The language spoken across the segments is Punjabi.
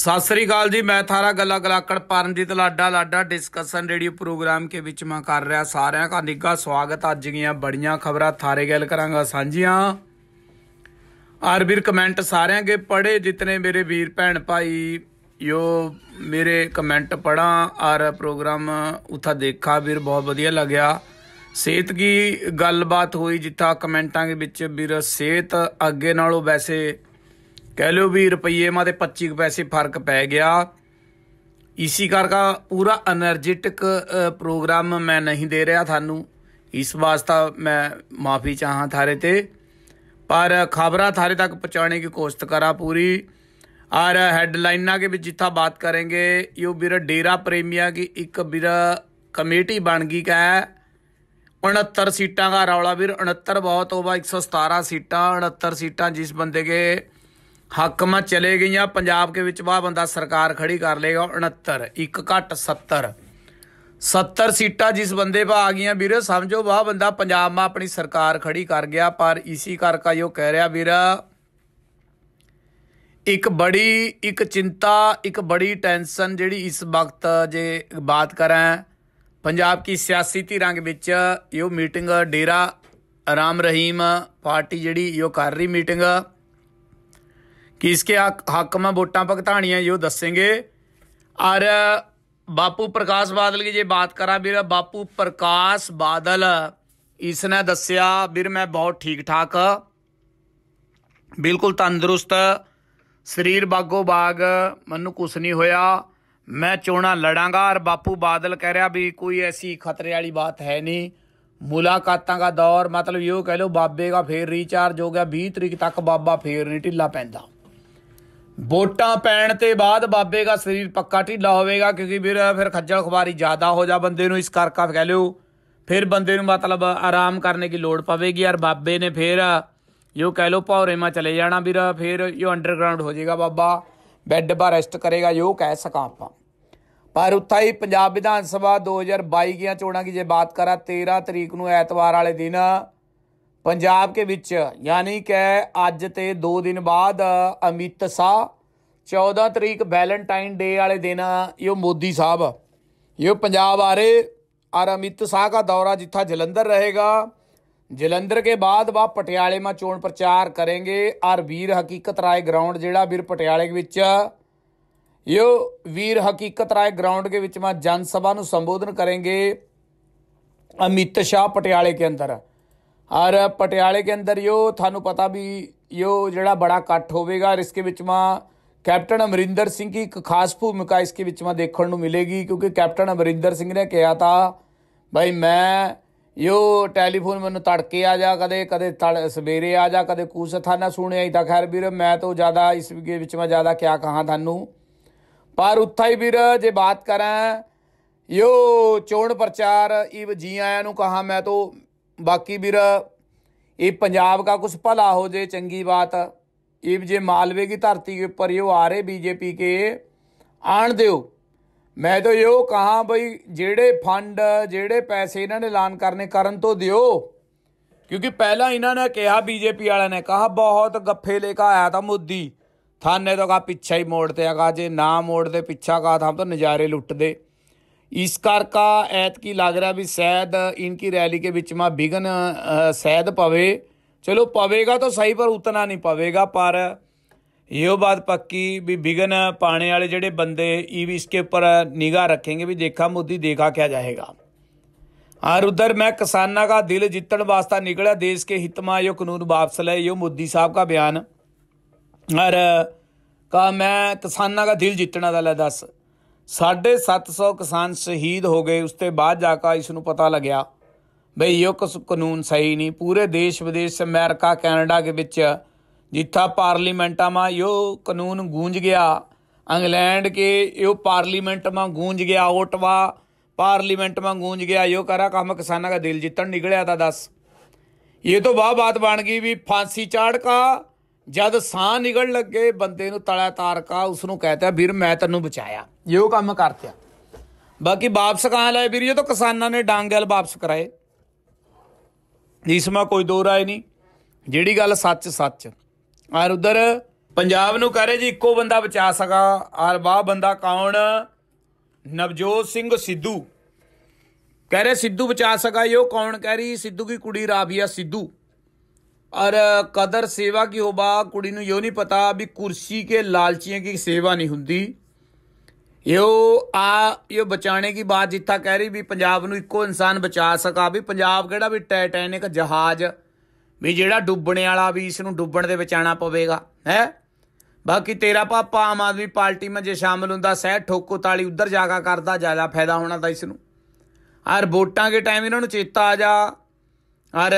ਸਤਿ ਸ੍ਰੀ ਅਕਾਲ ਜੀ ਮੈਂ ਥਾਰਾ ਗੱਲਾ ਗਲਾਕੜ ਪਰਨਜੀਤ ਲਾਡਾ ਲਾਡਾ ਡਿਸਕਸ਼ਨ ਰੇਡੀਓ ਪ੍ਰੋਗਰਾਮ ਕੇ ਵਿੱਚ ਮੈਂ ਕਰ ਰਿਹਾ ਸਾਰਿਆਂ ਦਾ ਨਿੱਘਾ ਸਵਾਗਤ ਅੱਜ ਦੀਆਂ ਬੜੀਆਂ ਖਬਰਾਂ ਥਾਰੇ ਗੱਲ ਕਰਾਂਗਾ ਸਾਂਝੀਆਂ ਆਰ ਵੀਰ ਕਮੈਂਟ ਸਾਰਿਆਂ ਕੇ ਪੜੇ ਜਿਤਨੇ ਮੇਰੇ ਵੀਰ ਭੈਣ ਭਾਈ ਯੋ ਮੇਰੇ ਕਮੈਂਟ ਪੜਾਂ ਆਰ ਪ੍ਰੋਗਰਾਮ ਉਥਾ ਦੇਖਾ ਵੀਰ ਬਹੁਤ ਵਧੀਆ ਲੱਗਿਆ ਸਿਹਤ ਕੀ ਗੱਲਬਾਤ ਹੋਈ ਜਿੱਥਾ ਕਮੈਂਟਾਂ ਦੇ ਵਿੱਚ ਵੀਰ ਸਿਹਤ ਅੱਗੇ ਨਾਲੋਂ ਵੈਸੇ कह ਵੀ ਰੁਪਈਏ रुपये में तो पच्ची पैसे फर्क पै गया इसी करका ਪੂਰਾ એનર્ਜੈਟਿਕ ਪ੍ਰੋਗਰਾਮ ਮੈਂ ਨਹੀਂ ਦੇ ਰਿਹਾ ਤੁਹਾਨੂੰ ਇਸ ਵਾਸਤਾ ਮੈਂ ਮਾਫੀ ਚਾਹਾਂ ਥਾਰੇ ਤੇ ਪਰ ਖਬਰਾਂ ਥਾਰੇ ਤੱਕ ਪਹੁੰਚਾਣੇ ਦੀ ਕੋਸ਼ਿਸ਼ ਕਰਾਂ ਪੂਰੀ ਔਰ ਹੈਡਲਾਈਨਾਂ ਕੇ ਵਿੱਚ ਜਿੱਥਾ ਬਾਤ ਕਰਾਂਗੇ ਯੋ ਵੀਰ ਡੇਰਾ ਪ੍ਰੇਮੀਆਂ ਕੀ ਇੱਕ ਵੀਰ ਕਮੇਟੀ ਬਣ ਗਈ ਕਾ 69 ਸੀਟਾਂ ਦਾ ਰੌਲਾ ਵੀਰ 69 ਬਹੁਤ ਹੋਵਾ 117 ਸੀਟਾਂ 69 ਸੀਟਾਂ ਜਿਸ ਬੰਦੇ ਕੇ ਹਕਮਾਂ ਚਲੇ ਗਈਆਂ ਪੰਜਾਬ ਦੇ ਵਿੱਚ ਵਾਹ ਬੰਦਾ ਸਰਕਾਰ ਖੜੀ ਕਰ ਲੇਗਾ 69 1 ਘੱਟ 70 70 ਸੀਟਾਂ ਜਿਸ ਬੰਦੇ ਪਾ ਆ ਗਈਆਂ ਵੀਰੇ ਸਮਝੋ ਵਾਹ ਬੰਦਾ ਪੰਜਾਬ ਮਾ ਆਪਣੀ ਸਰਕਾਰ ਖੜੀ ਕਰ ਗਿਆ ਪਰ ਇਸੀ ਕਰਕੇ ਜੋ ਕਹਿ ਰਿਹਾ ਵੀਰਾ ਇੱਕ ਬੜੀ ਇੱਕ ਚਿੰਤਾ ਇੱਕ ਬੜੀ ਟੈਨਸ਼ਨ ਜਿਹੜੀ ਇਸ ਵਕਤ ਜੇ ਬਾਤ ਕਰਾਂ पंजाब ਸਿਆਸੀ सियासी ਰੰਗ ਵਿੱਚ यो ਮੀਟਿੰਗ ਡੇਰਾ ਆਰਾਮ ਰਹੀਮ ਪਾਰਟੀ ਜਿਹੜੀ यो ਕਰ ਰਹੀ ਮੀਟਿੰਗ ਕਿਸਕੇ ਹੱਕ ਮੈਂ ਵੋਟਾਂ ਭਗਤਾਣੀਆਂ भुगतानी ਦੱਸेंगे ਔਰ ਬਾਪੂ ਪ੍ਰਕਾਸ਼ ਬਾਦਲ ਜੀ ਬਾਤ ਕਰਾਂ ਵੀਰ ਬਾਪੂ ਪ੍ਰਕਾਸ਼ ਬਾਦਲ बापू प्रकाश बादल ਵੀਰ ਮੈਂ ਬਹੁਤ ਠੀਕ ਠਾਕ ਬਿਲਕੁਲ ਤੰਦਰੁਸਤ ਸਰੀਰ ਬਾਗੋ ਬਾਗ ਮੈਨੂੰ ਕੁਛ ਨਹੀਂ ਹੋਇਆ ਮੈਂ ਚੋਣਾ ਲੜਾਂਗਾ ਔਰ ਬਾਪੂ ਬਾਦਲ ਕਹਿ ਰਿਹਾ ਵੀ ਕੋਈ ਐਸੀ ਖਤਰੇ ਵਾਲੀ ਬਾਤ ਹੈ ਨਹੀਂ ਮੁਲਾਕਾਤਾਂ ਦਾ ਦੌਰ ਮਤਲਬ ਇਹੋ ਕਹਿ ਲਓ ਬਾਬੇ ਦਾ ਫੇਰ ਰੀਚਾਰਜ ਹੋ ਗਿਆ 20 ਤਰੀਕ ਤੱਕ ਬਾਬਾ ਫੇਰ ਨਹੀਂ ਢਿੱਲਾ ਪੈਂਦਾ ਵੋਟਾਂ ਪੈਣ ਤੇ ਬਾਅਦ ਬਾਬੇ ਦਾ ਸਰੀਰ ਪੱਕਾ ਢਿੱਲਾ ਹੋਵੇਗਾ ਕਿਉਂਕਿ ਵੀਰ ਫਿਰ ਖੱਜਲ ਖਵਾਰੀ ਜ਼ਿਆਦਾ ਹੋ ਜਾ ਬੰਦੇ ਨੂੰ ਇਸ ਕਰਕੇ ਕਹਿ ਲਿਓ ਫਿਰ ਬੰਦੇ ਨੂੰ ਮਤਲਬ ਆਰਾਮ ਕਰਨੇ ਦੀ ਲੋੜ ਪਵੇਗੀ ਯਾਰ ਬਾਬੇ ਨੇ ਫਿਰ ਯੋ ਕਹਿ ਲੋ ਭੌਰੇ ਮਾ ਚਲੇ ਜਾਣਾ ਵੀਰ ਫਿਰ ਯੋ ਅੰਡਰਗਰਾਉਂਡ ਹੋ ਜਾਏਗਾ ਬਾਬਾ ਬੈੱਡ ਬਾ ਰੈਸਟ ਕਰੇਗਾ ਯੋ ਕਹਿ ਸਕਾਂ ਆਪਾਂ ਪਰ ਉੱਥਾ ਹੀ ਪੰਜਾਬ ਵਿਧਾਨ ਸਭਾ 2022 ਦੀਆਂ ਚੋਣਾਂ ਦੀ ਜੇ ਬਾਤ ਕਰਾਂ 13 ਤਰੀਕ ਨੂੰ ਐਤਵਾਰ ਵਾਲੇ ਦਿਨ ਪੰਜਾਬ ਦੇ ਵਿੱਚ ਯਾਨੀ ਕਿ ਅੱਜ ਤੇ 2 ਦਿਨ ਬਾਅਦ ਅਮਿਤ ਸ਼ਾਹ 14 ਤਰੀਕ ਵੈਲੈਂਟਾਈਨ ਡੇ ਵਾਲੇ ਦਿਨ ਇਹ ਮੋਦੀ ਸਾਹਿਬ ਇਹ ਪੰਜਾਬ ਆ ਰਹੇ ਆ ਅਮਿਤ ਸਾਹ ਦਾ ਦੌਰਾ ਜਿੱਥਾ ਜਲੰਧਰ ਰਹੇਗਾ ਜਲੰਧਰ ਕੇ ਬਾਅਦ ਵਾ ਪਟਿਆਲੇ ਮਾ ਚੋਣ ਪ੍ਰਚਾਰ ਕਰਨਗੇ ਔਰ ਵੀਰ ਹਕੀਕਤ ਰਾਏ ਗਰਾਊਂਡ ਜਿਹੜਾ ਵੀਰ ਪਟਿਆਲੇ ਦੇ ਵਿੱਚ ਯੋ ਵੀਰ ਹਕੀਕਤ ਰਾਏ ਗਰਾਊਂਡ ਦੇ ਵਿੱਚ ਮਾ ਜਨ ਸਭਾ ਨੂੰ ਸੰਬੋਧਨ ਕਰਨਗੇ ਅਮਿਤ ਸ਼ਾਹ ਪਟਿਆਲੇ ਦੇ ਅੰਦਰ ਔਰ ਪਟਿਆਲੇ ਕੇ ਅੰਦਰ ਯੋ ਤੁਹਾਨੂੰ ਪਤਾ ਵੀ ਯੋ ਜਿਹੜਾ ਬੜਾ ਕੱਟ ਹੋਵੇਗਾ ਔਰ ਇਸਕੇ ਵਿੱਚ ਮਾ ਕੈਪਟਨ ਅਮਰਿੰਦਰ ਸਿੰਘ ਦੀ ਇੱਕ ਖਾਸ ਭੂਮਿਕਾ ਇਸਕੇ ਵਿੱਚ ਮਾ ਦੇਖਣ ਨੂੰ ਮਿਲੇਗੀ ਕਿਉਂਕਿ ਕੈਪਟਨ ਅਮਰਿੰਦਰ ਸਿੰਘ ਨੇ ਕਿਹਾ ਤਾ ਭਾਈ ਮੈਂ ਯੋ ਟੈਲੀਫੋਨ ਮੈਨੂੰ ਤੜਕੇ ਆ ਜਾ ਕਦੇ ਕਦੇ ਸਵੇਰੇ ਆ ਜਾ ਕਦੇ ਕੂਸਥਾਨਾ ਸੁਣਿਆ ਹੀ ਤਾਂ ਖੈਰ ਵੀਰ ਮੈਂ ਤਾਂ ਜ਼ਿਆਦਾ ਇਸ ਵਿੱਚ ਮਾ ਜ਼ਿਆਦਾ ਕਿਆ ਕਹਾ ਤੁਹਾਨੂੰ ਪਰ ਉੱਥਾ ਹੀ ਵੀਰ ਜੇ ਬਾਤ ਕਰਾਂ ਯੋ ਚੋਣ ਪ੍ਰਚਾਰ ਇਵ ਜੀ ਆਇਆਂ ਨੂੰ ਕਹਾ ਮੈਂ ਤਾਂ ਬਾਕੀ ਵੀਰ ਇਹ ਪੰਜਾਬ ਦਾ ਕੁਝ ਭਲਾ ਹੋ ਜੇ ਚੰਗੀ ਬਾਤ ਇਹ ਜੇ ਮਾਲਵੇ ਦੀ ਧਰਤੀ ਦੇ ਉੱਪਰ ਇਹ ਆ ਰਹੇ ਬੀਜੇਪੀ ਕੇ ਆਣ ਦਿਓ ਮੈਂ ਤਾਂ ਇਹੋ ਕਹਾ ਬਈ ਜਿਹੜੇ ਫੰਡ ਜਿਹੜੇ ਪੈਸੇ ਇਹਨਾਂ ਨੇ ਐਲਾਨ ਕਰਨੇ ਕਰਨ ਤੋਂ ਦਿਓ ਕਿਉਂਕਿ ਪਹਿਲਾਂ ਇਹਨਾਂ ਨੇ ਕਿਹਾ ਬੀਜੇਪੀ ਵਾਲਿਆਂ ਨੇ ਕਹਾ ਬਹੁਤ ਗੱਫੇ ਲੈ ਕੇ ਆਇਆ ਤਾਂ ਮੋਦੀ ਥਾਨੇ ਤੋਂ ਕਾ ਪਿੱਛਾ ਹੀ ਮੋੜਦੇ ਆ ਕਾ ਜੇ ਨਾ ਮੋੜ ਦੇ ਪਿੱਛਾ ਕਹਾ ਤਾਂ ਨਜ਼ਾਰੇ ਲੁੱਟਦੇ ਇਸ ਐਤ ਕੀ ਲੱਗ ਰਿਹਾ ਵੀ ਸ਼ਾਇਦ ਇਨਕੀ ਰੈਲੀ ਕੇ ਵਿੱਚ ਮਾ ਬਿਗਨ ਸੈਦ ਪਵੇ ਚਲੋ ਪਵੇਗਾ ਤਾਂ ਸਹੀ ਪਰ ਉਤਨਾ ਨਹੀਂ ਪਵੇਗਾ ਪਰ ਇਹੋ ਬਾਤ ਪੱਕੀ ਵੀ ਬਿਗਨ ਪਾਣੇ ਵਾਲੇ ਜਿਹੜੇ ਬੰਦੇ ਇਹ ਵੀ ਇਸਕੇ ਉੱਪਰ ਨਿਗਾਹ ਰੱਖेंगे ਵੀ ਦੇਖਾ ਮੋਦੀ ਦੇਖਾ ਕਿਆ ਜਾਏਗਾ ਔਰ ਉਧਰ ਮੈਂ ਕਿਸਾਨਾਂ ਦਾ ਦਿਲ ਜਿੱਤਣ ਵਾਸਤਾ ਨਿਕਲਿਆ ਦੇਸ਼ ਕੇ ਹਿਤਮਾ ਇਹ ਕਾਨੂੰਨ ਵਾਪਸ ਲੈ ਇਹ ਮੋਦੀ ਸਾਹਿਬ ਦਾ ਬਿਆਨ ਔਰ ਕਾ ਮੈਂ ਕਿਸਾਨਾਂ ਦਾ ਦਿਲ ਜਿੱਤਣਾ ਦਾ ਲੈ ਦੱਸ 750 ਕਿਸਾਨ ਸ਼ਹੀਦ ਹੋ ਗਏ ਉਸ ਤੇ ਬਾਅਦ ਜਾ ਕੇ ਇਸ ਨੂੰ ਪਤਾ ਲੱਗਿਆ ਬਈ ਇਹ ਕੁਸ ਕਾਨੂੰਨ ਸਹੀ ਨਹੀਂ ਪੂਰੇ ਦੇਸ਼ ਵਿਦੇਸ਼ ਅਮਰੀਕਾ ਕੈਨੇਡਾ ਦੇ ਵਿੱਚ ਜਿੱਥਾ ਪਾਰਲੀਮੈਂਟਾਂ ਮਾ ਇਹ ਕਾਨੂੰਨ ਗੂੰਜ ਗਿਆ ਇੰਗਲੈਂਡ ਕੇ ਇਹ ਪਾਰਲੀਮੈਂਟ ਮਾ ਗੂੰਜ ਗਿਆ ਓਟਵਾ ਪਾਰਲੀਮੈਂਟ ਮਾ ਗੂੰਜ ਗਿਆ ਇਹ ਕਰਾ ਕੰਮ ਕਿਸਾਨਾਂ ਦਾ ਦਿਲ ਜਿੱਤਣ ਨਿਕਲਿਆ ਤਾਂ ਦੱਸ ਇਹ ਤੋਂ ਬਾਅਦ ਬਾਤ ਬਣ ਗਈ ਵੀ ਫਾਂਸੀ ਚਾੜ ਕਾ ਜਦ ਸਾਹ ਨਿਕਲ ਲੱਗੇ ਬੰਦੇ ਨੂੰ ਤਲਾ ਤਾਰਕਾ ਉਸ ਨੂੰ ਕਹਤਾ ਵੀਰ ਮੈਂ ਤੈਨੂੰ ਬਚਾਇਆ ਇਹੋ ਕੰਮ ਕਰਤਿਆ ਬਾਕੀ ਵਾਪਸ ਕਾਂ ਲਏ ਵੀਰ ਇਹ ਤਾਂ ਕਿਸਾਨਾਂ ਨੇ ਡਾਂਗਲ ਵਾਪਸ ਕਰਾਏ ਇਸ ਮਾ ਕੋਈ ਦੋ ਰਾਏ ਨਹੀਂ ਜਿਹੜੀ ਗੱਲ ਸੱਚ ਸੱਚ ਔਰ ਉਧਰ ਪੰਜਾਬ ਨੂੰ ਕਹਰੇ ਜੀ ਇੱਕੋ ਬੰਦਾ ਬਚਾ ਸਕਾ ਔਰ ਬਾਹ ਬੰਦਾ ਕੌਣ ਨਵਜੋਤ ਸਿੰਘ ਸਿੱਧੂ ਕਹਰੇ ਸਿੱਧੂ ਬਚਾ ਸਕਾ ਇਹ ਕੌਣ ਕਹਿ ਰਹੀ ਸਿੱਧੂ ਦੀ ਕੁੜੀ ਰਾਬੀਆ ਸਿੱਧੂ ਔਰ ਕਦਰ ਸੇਵਾ ਕੀ होबा ਕੁੜੀ ਨੂੰ ਯੋ ਨਹੀਂ ਪਤਾ ਵੀ ਕੁਰਸੀ ਕੇ ਲਾਲਚੀਆਂ ਕੀ ਸੇਵਾ ਨਹੀਂ ਹੁੰਦੀ ਯੋ ਆ ਯੋ ਬਚਾਣੇ ਕੀ ਬਾਤ ਜਿੱਥਾ ਕਹਿ ਰਹੀ ਵੀ ਪੰਜਾਬ ਨੂੰ ਇੱਕੋ ਇਨਸਾਨ ਬਚਾ ਸਕਾ ਵੀ ਪੰਜਾਬ ਕਿਹੜਾ ਵੀ ਟਾਈਟੈਨਿਕ ਜਹਾਜ਼ ਵੀ ਜਿਹੜਾ ਡੁੱਬਣੇ ਵਾਲਾ ਵੀ ਇਸ ਨੂੰ ਡੁੱਬਣ ਦੇ ਬਚਾਣਾ ਪਵੇਗਾ ਹੈ ਬਾਕੀ ਤੇਰਾ ਪਾਪਾ ਆਮ ਆਦਮੀ ਪਾਰਟੀ ਮੇ ਜੇ ਸ਼ਾਮਲ ਹੁੰਦਾ ਸਹਿ ਠੋਕੋ ਤਾਲੀ ਉਧਰ ਜਾਗਾ ਕਰਦਾ ਜ਼ਿਆਦਾ ਫਾਇਦਾ ਹੋਣਾ ਤਾਂ ਇਸ ਨੂੰ ਔਰ ਵੋਟਾਂ ਕੇ ਟਾਈਮ ਇਹਨਾਂ ਨੂੰ ਚੇਤਾ ਆ ਜਾ ਔਰ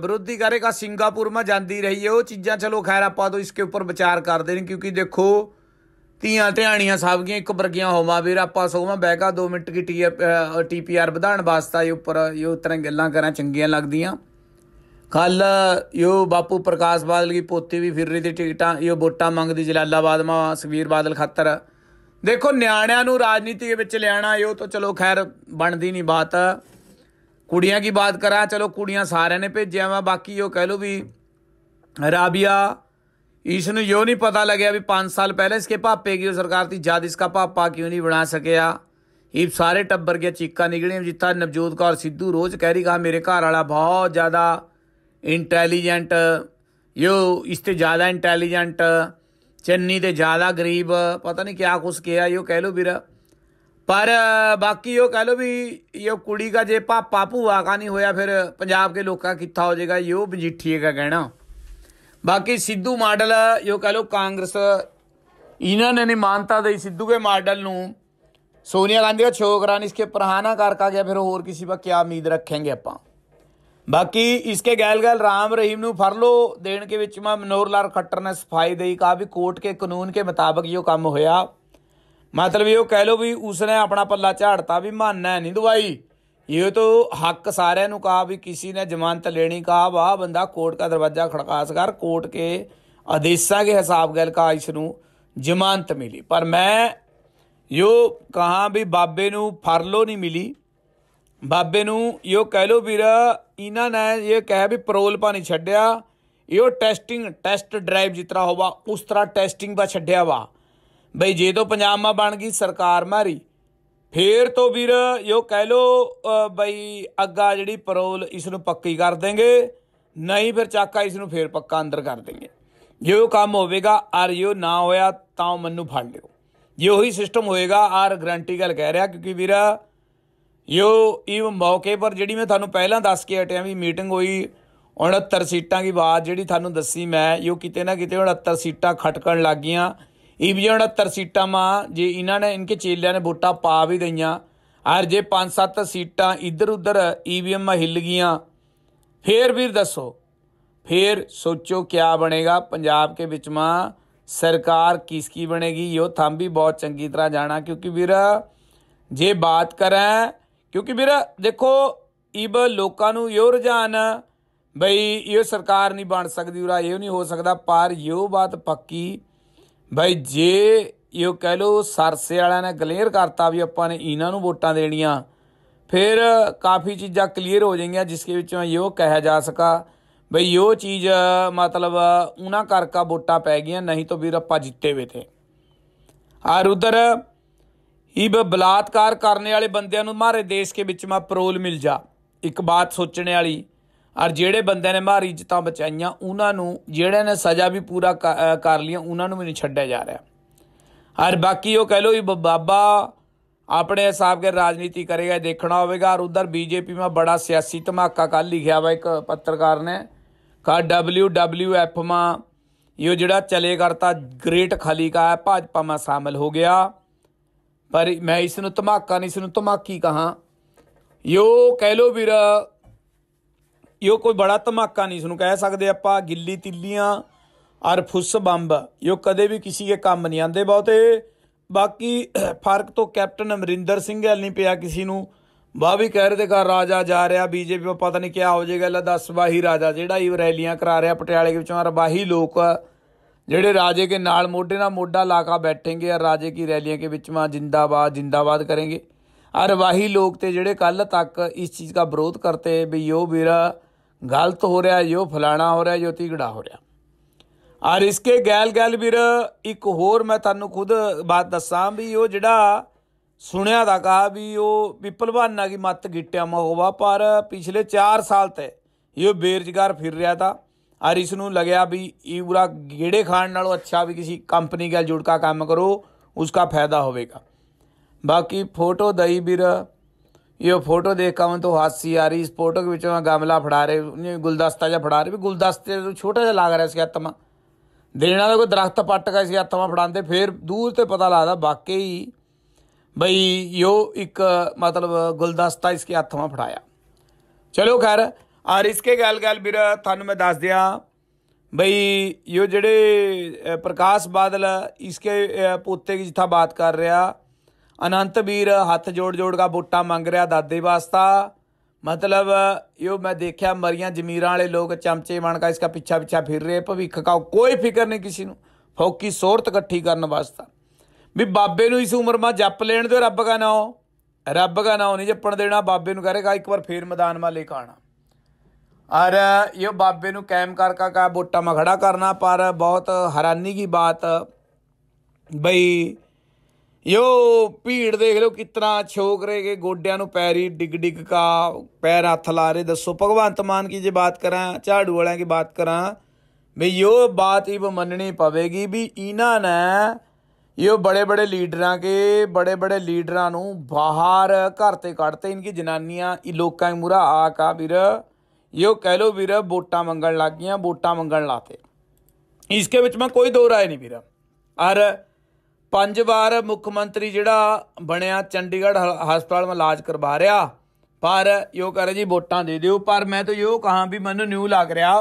ਵਿਰੋਧੀ करेगा ਸਿੰਗਾਪੁਰ में ਜਾਂਦੀ ਰਹੀ है ਉਹ ਚੀਜ਼ਾਂ ਚਲੋ ਖੈਰ ਆਪਾਂ तो इसके ऊपर विचार करते हैं ਕਿਉਂਕਿ ਦੇਖੋ ਧੀਆਂ ਧਿਆਣੀਆਂ ਗਿਆ ਇੱਕ ਵਰਗੀਆਂ ਹੋਵਾਂ ਵੀਰ ਆਪਾਂ ਸੋਵਾਂ ਬੈਗਾ 2 ਮਿੰਟ ਕੀ ਟੀ ਟੀਪੀਆਰ ਵਧਾਣ ਵਾਸਤਾ ਇਹ ਉੱਪਰ ਇਹ ਉਤਰਾਂ ਗੱਲਾਂ ਕਰਾਂ ਚੰਗੀਆਂ ਲੱਗਦੀਆਂ ਕੱਲ ਯੋ ਬਾਪੂ ਪ੍ਰਕਾਸ਼ ਬਾਦਲ ਦੀ ਪੋਤੀ ਵੀ ਫਿਰ ਰਹੀ ਤੇ ਟਿਕਟਾਂ ਇਹ ਵੋਟਾਂ ਮੰਗਦੀ ਜਲਾਲਾਬਾਦ ਮਾ ਸਵੀਰ ਬਾਦਲ ਖਾਤਰ ਦੇਖੋ ਨਿਆਣਿਆਂ ਨੂੰ ਰਾਜਨੀਤੀ ਦੇ ਵਿੱਚ ਲਿਆਣਾ ਇਹ ਤਾਂ ਚਲੋ ਖੈਰ ਬਣਦੀ ਨਹੀਂ ਬਾਤ ਕੁੜੀਆਂ ਦੀ ਬਾਤ ਕਰਾਂ ਚਲੋ ਕੁੜੀਆਂ ਸਾਰਿਆਂ ਨੇ ਭੇਜਿਆ ਵਾ ਬਾਕੀ ਉਹ ਕਹਿ ਲੋ ਵੀ ਰਾਬੀਆ ਇਸ ਨੂੰ ਯੋ ਨਹੀਂ ਪਤਾ ਲੱਗਿਆ ਵੀ 5 ਸਾਲ ਪਹਿਲੇ ਇਸਕੇ ਪਾਪੇ ਕੀ ਸਰਕਾਰ ਦੀ ਜਦ ਇਸਕਾ ਪਾਪਾ ਕਿਉਂ ਨਹੀਂ ਬਣਾ ਸਕਿਆ ਇਹ ਸਾਰੇ ਟੱਬਰ ਗਿਆ ਚੀਕਾ ਨਿਕਲੀਆਂ ਜਿੱਤਾ ਨਵਜੋਤ ਕੌਰ ਸਿੱਧੂ ਰੋਜ਼ ਕਹਿ ਰਹੀ ਕਹਾ ਮੇਰੇ ਘਰ ਵਾਲਾ ਬਹੁਤ ਜ਼ਿਆਦਾ ਇੰਟੈਲੀਜੈਂਟ ਯੋ ਇਸ ਤੇ ਜ਼ਿਆਦਾ ਇੰਟੈਲੀਜੈਂਟ ਚੰਨੀ ਤੇ ਜ਼ਿਆਦਾ ਗਰੀਬ ਪਤਾ ਨਹੀਂ ਕਿਆ ਕੁਸ ਕਿਹਾ ਯੋ ਕਹਿ ਲੋ ਵੀਰਾ ਪਰ ਬਾਕੀ ਉਹ ਕਹ ਲੋ ਵੀ ਇਹ ਕੁੜੀ ਦਾ ਜੇ ਪਾਪਾ ਭੂਆ ਕਾ ਨਹੀਂ ਹੋਇਆ ਫਿਰ ਪੰਜਾਬ ਕੇ ਲੋਕਾਂ ਕਿੱਥਾ ਹੋ ਜਾਏਗਾ ਇਹ ਬਜੀਠੀਏ ਦਾ ਕਹਿਣਾ ਬਾਕੀ ਸਿੱਧੂ ਮਾਡਲ ਇਹ ਕਹ ਲੋ ਕਾਂਗਰਸ ਇਹਨਾਂ ਨੇ ਨਹੀਂ ਮਾਨਤਾ ਦੇ ਸਿੱਧੂ ਕੇ ਮਾਡਲ ਨੂੰ ਸੋਨੀਆ ਗਾਂਧੀ ਦਾ छोकरा ने ਇਸਕੇ ਪ੍ਰਹਾਨਾ ਕਰ ਕਾ ਗਿਆ ਫਿਰ ਹੋਰ ਕਿਸੇ पर ਕੀ ਉਮੀਦ रखेंगे ਆਪਾਂ ਬਾਕੀ ਇਸਕੇ ਗੈਲ ਗੈਲ ਰਾਮ ਰਹੀਮ ਨੂੰ ਫੜ ਲੋ ਦੇਣ ਕੇ ਵਿੱਚ ਮਨੋਰ ਲਾਲ ਖੱਟਰ ਨੇ ਸਫਾਈ ਦੇਈ ਕਾ ਵੀ ਕੋਰਟ ਕੇ ਕਾਨੂੰਨ ਕੇ ਮੁਤਾਬਕ ਇਹ ਕੰਮ ਹੋਇਆ ਮਤਲਬ ਇਹ ਉਹ ਕਹਿ ਲੋ ਵੀ ਉਸਨੇ ਆਪਣਾ ਪੱਲਾ ਝਾੜਤਾ ਵੀ ਮੰਨਣਾ ਨਹੀਂ ਦਵਾਈ ਇਹ ਤੋਂ ਹੱਕ ਸਾਰਿਆਂ ਨੂੰ ਕਾ ਵੀ ਕਿਸੇ ਨੇ ਜ਼ਮਾਨਤ ਲੈਣੀ ਕਾ ਵਾ ਬੰਦਾ ਕੋਰਟ ਦਾ ਦਰਵਾਜ਼ਾ ਖੜਕਾਸ ਕਰ ਕੋਰਟ ਕੇ ਆਦੇਸ਼ਾਂ ਦੇ ਹਿਸਾਬ ਗੈਲ ਕਾ ਇਸ ਨੂੰ ਜ਼ਮਾਨਤ ਮਿਲੀ ਪਰ ਮੈਂ ਯੋ ਕਹਾ ਵੀ ਬਾਬੇ ਨੂੰ ਫਰਲੋ ਨਹੀਂ ਮਿਲੀ ਬਾਬੇ ਨੂੰ ਯੋ ਕਹਿ ਲੋ ਵੀਰ ਇਹਨਾਂ ਨੇ ਇਹ ਕਹਿ ਵੀ ਪਰੋਲ ਪਾਣੀ ਛੱਡਿਆ ਇਹ ਟੈਸਟਿੰਗ ਟੈਸਟ ਡਰਾਈਵ ਜਿਤਰਾ ਹੋਵਾ ਉਸ ਤਰ੍ਹਾਂ ਟੈਸਟਿੰਗ ਬਾ ਛੱਡਿਆ ਵਾ ਬਈ ਜੇ ਤੋਂ ਪੰਜਾਬ ਮਾ ਬਣ ਗਈ ਸਰਕਾਰ ਮਾਰੀ ਫੇਰ ਤੋਂ ਵੀਰ ਯੋ ਕਹਿ ਲੋ ਬਈ ਅੱਗਾ ਜਿਹੜੀ ਪਰੋਲ ਇਸ ਨੂੰ ਪੱਕੀ ਕਰ ਦੇਂਗੇ ਨਹੀਂ ਫਿਰ ਚਾਕਾ ਇਸ ਨੂੰ ਫੇਰ ਪੱਕਾ ਅੰਦਰ ਕਰ ਦੇਂਗੇ ਜੇ ਉਹ ਕੰਮ ਹੋਵੇਗਾ ਆਰ ਯੋ ਨਾ ਹੋਇਆ ਤਾਂ ਮੈਨੂੰ ਫੜ ਲਿਓ ਜੇ ਉਹੀ ਸਿਸਟਮ ਹੋਏਗਾ ਆਰ ਗਰੰਟੀ ਗੱਲ ਕਹਿ ਰਿਹਾ ਕਿਉਂਕਿ ਵੀਰ ਯੋ ਇਹ ਮੌਕੇ ਪਰ ਜਿਹੜੀ ਮੈਂ ਤੁਹਾਨੂੰ ਪਹਿਲਾਂ ਦੱਸ ਕੇ ਹਟਿਆ ਵੀ ਮੀਟਿੰਗ ਹੋਈ 69 ਸੀਟਾਂ ਦੀ ਬਾਤ ਜਿਹੜੀ ਤੁਹਾਨੂੰ ਦੱਸੀ ਮੈਂ ਯੋ ਕਿਤੇ ਨਾ ਕਿਤੇ 69 ਸੀਟਾਂ ਖਟਕਣ ਲੱਗੀਆਂ ਸੀਟਾਂ ਮਾ ਜੇ ਇਹਨਾਂ ਨੇ ਇਨਕੇ ਚੇਲਿਆਂ ਨੇ ਵੋਟਾਂ ਪਾ ਵੀ ਦਈਆਂ ਔਰ ਜੇ 5-7 ਸੀਟਾਂ ਇੱਧਰ ਉੱਧਰ ਈਵੀਐਮ ਹਿੱਲ ਗਈਆਂ ਫੇਰ ਵੀਰ ਦੱਸੋ ਫੇਰ ਸੋਚੋ ਕੀ ਬਣੇਗਾ ਪੰਜਾਬ ਕੇ ਵਿੱਚ ਮਾ ਸਰਕਾਰ ਕੀ ਬਣੇਗੀ ਯੋ ਥੰਮ ਵੀ ਬਹੁਤ ਚੰਗੀ ਤਰ੍ਹਾਂ ਜਾਣਾ ਕਿਉਂਕਿ ਵੀਰ ਜੇ ਬਾਤ ਕਰਾਂ ਕਿਉਂਕਿ ਵੀਰ ਦੇਖੋ ਇਬ ਲੋਕਾਂ ਨੂੰ ਯੋ ਰੁਝਾਨ ਬਈ ਇਹ ਸਰਕਾਰ ਨਹੀਂ ਬਣ ਸਕਦੀ ਉਰਾ ਇਹ ਨਹੀਂ ਹੋ ਸਕਦਾ ਪਰ ਯੋ ਬਾਤ ਪੱਕੀ ਭਾਈ ਜੇ ਇਹ ਕਹਿ ਲੋ ਸਰਸੇ ਵਾਲਿਆਂ ਨੇ ਕਲੀਅਰ ਕਰਤਾ ਵੀ ਆਪਾਂ ਨੇ ਇਹਨਾਂ ਨੂੰ ਵੋਟਾਂ ਦੇਣੀਆਂ ਫਿਰ ਕਾਫੀ ਚੀਜ਼ਾਂ ਕਲੀਅਰ ਹੋ ਜਾਈਆਂ ਜਿਸ ਦੇ ਵਿੱਚੋਂ ਇਹੋ ਕਿਹਾ ਜਾ ਸਕਾ ਬਈ ਉਹ ਚੀਜ਼ ਮਤਲਬ ਉਹਨਾਂ ਕਰਕਾ ਵੋਟਾਂ ਪੈ ਗਈਆਂ ਨਹੀਂ ਤਾਂ ਵੀਰ ਆਪਾਂ ਜਿੱਤੇ ਵੇ ਤੇ ਆਰ ਉਧਰ ਇਹ ਬਲਾਤਕਾਰ ਕਰਨ ਵਾਲੇ ਬੰਦਿਆਂ ਨੂੰ ਮਾਰੇ ਦੇਸ਼ ਕੇ ਵਿੱਚ ਮਾ ਪਰੋਲ ਮਿਲ ਜਾ ਇੱਕ ਬਾਤ ਸੋਚਣ ਵਾਲੀ ਔਰ ਜਿਹੜੇ ਬੰਦੇ ਨੇ ਮਾਰੀ ਇੱਜ਼ਤਾਂ ਬਚਾਈਆਂ ਉਹਨਾਂ ਨੂੰ ਜਿਹੜੇ ਨੇ ਸਜ਼ਾ ਵੀ ਪੂਰਾ ਕਰ ਲਈ ਉਹਨਾਂ ਨੂੰ ਵੀ ਨਹੀਂ ਛੱਡਿਆ ਜਾ ਰਿਹਾ ਔਰ ਬਾਕੀ ਉਹ ਕਹਿ ਲੋ ਵੀ ਬਾਬਾ ਆਪਣੇ ਹਿਸਾਬ ਕੇ ਰਾਜਨੀਤੀ ਕਰੇਗਾ ਦੇਖਣਾ ਹੋਵੇਗਾ ਔਰ ਉਧਰ ਬੀਜੇਪੀ ਮਾ ਬੜਾ ਸਿਆਸੀ ਧਮਾਕਾ ਕੱਲ ਲਿਖਿਆ ਵਾ ਇੱਕ ਪੱਤਰਕਾਰ ਨੇ ਕਾ WWF ਮਾ ਇਹ ਜਿਹੜਾ ਚਲੇ ਕਰਤਾ ਗ੍ਰੇਟ ਖਾਲੀ ਕਾ ਹੈ ਭਾਜਪਾ ਮਾ ਸ਼ਾਮਲ ਹੋ ਗਿਆ ਪਰ ਮੈਂ ਇਸ ਨੂੰ ਧਮਾਕਾ ਨਹੀਂ ਇਸ ਨੂੰ ਧਮਾਕੀ ਕਹਾ ਯੋ ਕਹਿ ਲੋ ਵੀਰ ਇਹੋ ਕੋਈ ਬੜਾ ਧਮਾਕਾ ਨਹੀਂ ਸਾਨੂੰ ਨੂੰ ਕਹਿ ਸਕਦੇ ਆਪਾਂ ਗਿੱਲੀ ਤਿੱਲੀਆਂ ਔਰ ਫੁੱਸ ਬੰਬ ਇਹੋ ਕਦੇ ਵੀ ਕਿਸੇ ਦੇ ਕੰਮ ਨਹੀਂ ਆਉਂਦੇ ਬਹੁਤੇ ਬਾਕੀ ਫਰਕ ਤੋਂ ਕੈਪਟਨ ਅਮਰਿੰਦਰ ਸਿੰਘ ਐਲ ਨਹੀਂ ਪਿਆ ਕਿਸੇ ਨੂੰ ਬਾ ਵੀ ਕਹਿ ਰਹੇ ਤੇ ਕਾ ਰਾਜਾ ਜਾ ਰਿਹਾ ਬੀਜੇਪੀ ਦਾ ਪਤਾ ਨਹੀਂ ਕੀ ਹੋ ਜੇਗਾ ਲਾ 10 ਬਾਹੀ ਰਾਜਾ ਜਿਹੜਾ ਹੀ ਰੈਲੀਆਂ ਕਰਾ ਰਿਹਾ ਪਟਿਆਲੇ ਦੇ ਵਿੱਚੋਂ ਰਬਾਹੀ ਲੋਕ ਜਿਹੜੇ ਰਾਜੇ ਕੇ ਨਾਲ ਮੋਢੇ ਨਾਲ ਮੋਢਾ ਲਾ ਕੇ ਬੈਠेंगे ਔਰ ਰਾਜੇ ਕੀ ਰੈਲੀਆਂ ਕੇ ਵਿੱਚ ਮਾ ਜਿੰਦਾਬਾਦ ਜਿੰਦਾਬਾਦ ਕਰਨਗੇ ਔਰ ਵਾਹੀ ਲੋਕ ਤੇ ਜਿਹੜੇ ਕੱਲ ਤੱਕ ਇਸ ਚੀਜ਼ ਦਾ ਵਿਰੋਧ ਕਰਤੇ ਵੀ ਯੋ ਵੀਰਾ ਗਲਤ ਹੋ ਰਿਹਾ ਜੋ ਫਲਾਣਾ ਹੋ ਰਿਹਾ ਜੋ ਤੀਗੜਾ ਹੋ ਰਿਹਾ ਔਰ ਇਸਕੇ ਗੈਲ ਗੈਲ ਵੀਰ ਇੱਕ ਹੋਰ ਮੈਂ ਤੁਹਾਨੂੰ ਖੁਦ ਬਾਤ ਦੱਸਾਂ ਵੀ ਉਹ ਜਿਹੜਾ ਸੁਣਿਆ ਦਾ ਕਹਾ ਵੀ ਉਹ ਵੀ ਕੀ ਮੱਤ ਗਿੱਟਿਆ ਮਹੋਵਾ ਪਰ ਪਿਛਲੇ 4 ਸਾਲ ਤੇ ਇਹ ਬੇਰਜਗਾਰ ਫਿਰ ਰਿਹਾ ਤਾਂ ਔਰ ਇਸ ਨੂੰ ਲਗਿਆ ਵੀ ਇਹ ਪੂਰਾ ਗੇੜੇ ਖਾਣ ਨਾਲੋਂ ਅੱਛਾ ਵੀ ਕਿਸੇ ਕੰਪਨੀ ਨਾਲ ਜੁੜ ਕੇ ਕੰਮ ਕਰੋ ਉਸਕਾ ਫਾਇਦਾ ਹੋਵੇਗਾ ਬਾਕੀ ਫੋਟੋ ਦਈ ਵੀਰ ਇਹ ਫੋਟੋ ਦੇਖ ਕੇ ਮੈਂ ਤੋਂ ਹਾਸੀ ਆ ਰਹੀ ਇਸ ਫੋਟੋ ਦੇ ਵਿੱਚੋਂ ਮੈਂ ਗਮਲਾ ਫੜਾ ਰਹੇ ਗੁਲਦਸਤਾ ਜਿਹਾ ਫੜਾ ਰਹੇ ਵੀ ਗੁਲਦਸਤੇ ਨੂੰ ਛੋਟਾ ਜਿਹਾ ਲੱਗ ਰਿਹਾ ਸੀ ਆਤਮਾ ਦੇਣਾ ਵਾਲਾ ਕੋਈ ਦਰਖਤ ਪੱਟ ਕੇ ਸੀ ਆਤਮਾ ਫੜਾਉਂਦੇ ਫੇਰ ਦੂਰ ਤੇ ਪਤਾ ਲੱਗਦਾ ਵਾਕਈ ਬਈ ਯੋ ਇੱਕ ਮਤਲਬ ਗੁਲਦਸਤਾ ਇਸਕੇ ਹੱਥ ਮਾ ਫੜਾਇਆ ਚਲੋ ਖੈਰ ਔਰ ਇਸਕੇ ਗੱਲ ਗੱਲ ਵੀਰ ਤੁਹਾਨੂੰ ਮੈਂ ਦੱਸ ਦਿਆਂ ਬਈ ਯੋ ਜਿਹੜੇ ਪ੍ਰਕਾਸ਼ ਬਾਦਲ ਇਸਕੇ ਪੋਤੇ ਕੀ ਜਿੱਥਾ ਬਾਤ ਕਰ ਰਿਹਾ ਅਨੰਤ ਵੀਰ ਹੱਥ ਜੋੜ ਜੋੜ ਕੇ ਬੋਟਾ ਮੰਗ ਰਿਹਾ ਦਾਦੇ ਵਾਸਤਾ मतलब ਮੈਂ ਦੇਖਿਆ ਮਰੀਆਂ ਜ਼ਮੀਰਾਂ ਵਾਲੇ ਲੋਕ ਚਮਚੇ ਬਣ ਕੇ ਇਸ ਦਾ ਪਿੱਛਾ ਪਿੱਛਾ ਫਿਰ ਰਹੇ ਭਵਿੱਖ ਕਾ ਕੋਈ ਫਿਕਰ ਨਹੀਂ ਕਿਸੇ ਨੂੰ ਫੌਕੀ ਸੋਰਤ ਇਕੱਠੀ ਕਰਨ ਵਾਸਤਾ ਵੀ ਬਾਬੇ ਨੂੰ ਇਸ ਉਮਰ ਮਾ ਜੱਪ ਲੈਣ ਦੇ ਰੱਬ ਦਾ ਨਾਮ ਰੱਬ ਦਾ ਨਾਮ ਨਹੀਂ ਜੱਪਣ ਦੇਣਾ ਬਾਬੇ ਨੂੰ ਕਰੇਗਾ ਇੱਕ ਵਾਰ ਫੇਰ ਮੈਦਾਨ ਮਾ ਲੈ ਕਾਣਾ ਆਣਾ ਔਰ ਇਹ ਬਾਬੇ ਨੂੰ ਕਾਇਮ ਕਰ ਕਾ ਕਾ ਬੋਟਾ ਮਾ ਖੜਾ ਕਰਨਾ ਪਰ ਬਹੁਤ ਹੈਰਾਨੀ ਦੀ ਬਾਤ ਬਈ ਯੋ ਭੀੜ ਦੇਖ ਲਓ ਕਿਤਨਾ ਛੋਕ ਰਹੇਗੇ ਗੋਡਿਆਂ ਨੂੰ ਪੈਰੀ ਡਿਗ ਡਿਗ ਕਾ ਪੈਰ ਹੱਥ ਲਾ ਰਹੇ ਦੱਸੋ ਭਗਵੰਤ ਮਾਨ ਕੀ ਜੇ ਬਾਤ ਕਰਾਂ ਝਾੜੂ ਵਾਲਿਆਂ ਕੀ ਬਾਤ ਕਰਾਂ ਵੀ ਯੋ ਬਾਤ ਹੀ ਮੰਨਣੀ ਪਵੇਗੀ ਵੀ ਇਹਨਾਂ ਨੇ ਯੋ ਬੜੇ ਬੜੇ ਲੀਡਰਾਂ ਕੇ ਬੜੇ ਬੜੇ ਲੀਡਰਾਂ ਨੂੰ ਬਾਹਰ ਘਰ ਤੇ ਕੱਢਤੇ ਇਨਕੀ ਜਨਾਨੀਆਂ ਇਹ ਲੋਕਾਂ ਦੇ ਮੁਰਾ ਆ ਕਾ ਵੀਰ ਯੋ ਕਹਿ ਲੋ ਵੀਰ ਵੋਟਾਂ ਮੰਗਣ ਲੱਗ ਗਈਆਂ ਵੋਟਾਂ ਮੰਗਣ ਲਾਤੇ ਇਸਕੇ ਵਿੱਚ ਮੈਂ ਕੋਈ ਦੋ ਰਾਏ ਨਹੀਂ ਵੀਰ ਅਰ ਪੰਜ ਵਾਰ ਮੁੱਖ ਮੰਤਰੀ ਜਿਹੜਾ ਬਣਿਆ ਚੰਡੀਗੜ੍ਹ ਹਸਪਤਾਲ ਵਿੱਚ ਇਲਾਜ ਕਰਵਾ ਰਿਹਾ ਪਰ ਯੋ ਕਰੇ ਜੀ ਵੋਟਾਂ ਦੇ ਦਿਓ ਪਰ ਮੈਂ ਤਾਂ ਯੋ ਕਹਾਂ ਵੀ ਮੈਨੂੰ ਨਿਊ ਲੱਗ ਰਿਹਾ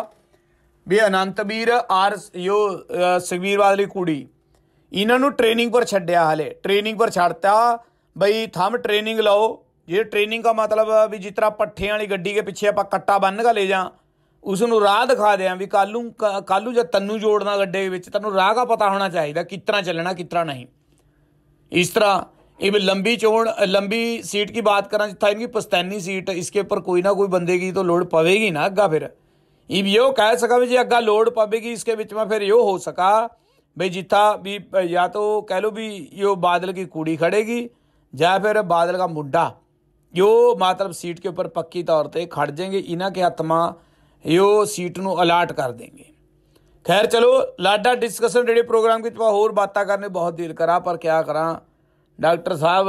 ਵੀ ਅਨੰਤਬੀਰ ਆਰ ਯੋ ਸੁਖਵੀਰ ਵਾਲੀ ਕੁੜੀ ਇਹਨਾਂ ਨੂੰ ਟ੍ਰੇਨਿੰਗ ਪਰ ਛੱਡਿਆ ਹਲੇ ਟ੍ਰੇਨਿੰਗ ਪਰ ਛੱਡਤਾ ਬਈ ਥੰਮ ਟ੍ਰੇਨਿੰਗ ਲਓ ਜੇ ਟ੍ਰੇਨਿੰਗ ਦਾ ਮਤਲਬ ਵੀ ਜਿਸ ਤਰ੍ਹਾਂ ਪੱਠਿਆਂ ਵਾਲੀ ਗੱਡੀ ਦੇ ਪਿੱਛੇ ਆਪਾਂ ਕੱਟਾ ਬੰਨ੍ਹ ਕੇ ਲੈ ਜਾਂ ਉਸ ਨੂੰ ਰਾਹ ਦਿਖਾ ਦਿਆਂ ਵੀ ਕੱਲ ਨੂੰ ਕੱਲ ਨੂੰ ਜੇ ਤੰਨੂ ਜੋੜਨਾ ਗੱਡੇ ਵਿੱਚ ਤੈਨੂੰ ਰਾਹ ਦਾ ਪਤਾ ਹੋਣਾ ਚਾਹੀਦਾ ਕਿਤਨਾ ਚੱਲਣਾ ਕਿਤਨਾ ਨਹੀਂ ਇਸ ਤਰ੍ਹਾਂ ਇਹ ਵੀ ਲੰਬੀ ਚੋਣ ਲੰਬੀ ਸੀਟ ਦੀ ਬਾਤ ਕਰਾਂ ਜਿੱਥੇ ਇਹਨਾਂ ਦੀ ਪਸਤੈਨੀ ਸੀਟ ਇਸਕੇ ਉੱਪਰ ਕੋਈ ਨਾ ਕੋਈ ਬੰਦੇ ਕੀ ਤੋਂ ਲੋਡ ਪਵੇਗੀ ਨਾ ਅੱਗਾ ਫਿਰ ਇਹ ਵੀ ਉਹ ਕਹਿ ਸਕਾ ਵੀ ਜੇ ਅੱਗਾ ਲੋੜ ਪਵੇਗੀ ਇਸਕੇ ਵਿੱਚ ਮੈਂ ਫਿਰ ਇਹ ਹੋ ਸਕਾ ਬਈ ਜਿੱਥਾ ਵੀ ਜਾਂ ਤਾਂ ਕਹਿ ਲੋ ਵੀ ਇਹ ਬਾਦਲ ਕੀ ਕੁੜੀ ਖੜੇਗੀ ਜਾਂ ਫਿਰ ਬਾਦਲ ਦਾ ਮੁੰਡਾ ਜੋ ਮਾਤਰਬ ਸੀਟ ਦੇ ਉੱਪਰ ਪੱਕੀ ਤੌਰ ਤੇ ਖੜ ਜਾਗੇ ਇਹਨਾਂ ਕੇ ਆਤਮਾ ਇਹ ਉਹ ਸੀਟ ਨੂੰ ਅਲਰਟ ਕਰ ਦੇਣਗੇ ਖੈਰ ਚਲੋ ਲਾਡਾ ਡਿਸਕਸ਼ਨ ਜਿਹੜੇ ਪ੍ਰੋਗਰਾਮ ਵਿੱਚ ਮੈਂ ਹੋਰ ਬਾਤਾਂ ਕਰਨੇ ਬਹੁਤ ਦਿਲ ਕਰਾ ਪਰ ਕਿਆ ਕਰਾਂ ਡਾਕਟਰ ਸਾਹਿਬ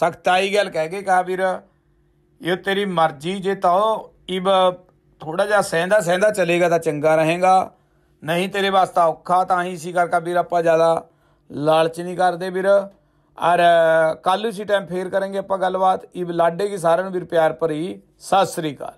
ਸਖਤਾਈ ਗੱਲ ਕਹਿ ਕੇ ਕਹਾ ਵੀਰ ਇਹ ਤੇਰੀ ਮਰਜ਼ੀ ਜੇ ਤਾ ਇਬ ਥੋੜਾ ਜਿਹਾ ਸਹਿੰਦਾ ਸਹਿੰਦਾ ਚਲੇਗਾ ਤਾਂ ਚੰਗਾ ਰਹੇਗਾ ਨਹੀਂ ਤੇਰੇ ਵਾਸਤਾ ਔਖਾ ਤਾਂ ਹੀ ਸੀ ਕਰਕੇ ਵੀਰ ਆਪਾਂ ਜ਼ਿਆਦਾ ਲਾਲਚ ਨਹੀਂ ਕਰਦੇ ਵੀਰ ਔਰ ਕੱਲ ਉਸੇ ਟਾਈਮ ਫੇਰ ਕਰਾਂਗੇ ਆਪਾਂ ਗੱਲਬਾਤ ਇਬ ਲਾਡੇ ਕੀ ਸਾਰਿਆਂ ਨੂੰ ਵੀਰ ਪਿਆਰ ਭਰੀ ਸਤਿ ਸ੍ਰੀ ਅਕਾਲ